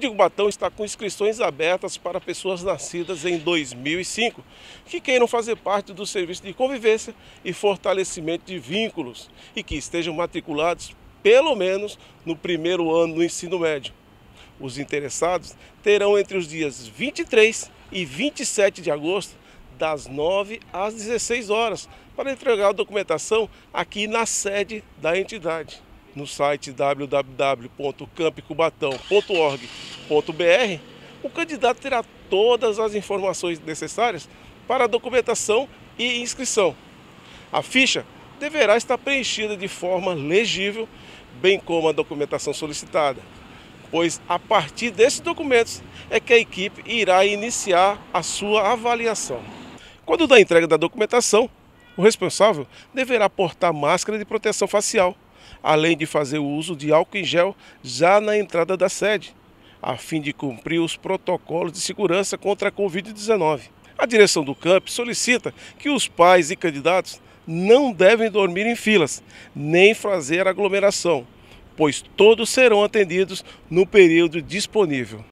de Cubatão está com inscrições abertas para pessoas nascidas em 2005 que queiram fazer parte do serviço de convivência e fortalecimento de vínculos e que estejam matriculados pelo menos no primeiro ano do ensino médio. Os interessados terão entre os dias 23 e 27 de agosto, das 9 às 16 horas, para entregar a documentação aqui na sede da entidade no site www.campcubatão.org.br, o candidato terá todas as informações necessárias para a documentação e inscrição. A ficha deverá estar preenchida de forma legível, bem como a documentação solicitada, pois a partir desses documentos é que a equipe irá iniciar a sua avaliação. Quando da entrega da documentação, o responsável deverá portar máscara de proteção facial além de fazer o uso de álcool em gel já na entrada da sede, a fim de cumprir os protocolos de segurança contra a Covid-19. A direção do camp solicita que os pais e candidatos não devem dormir em filas, nem fazer aglomeração, pois todos serão atendidos no período disponível.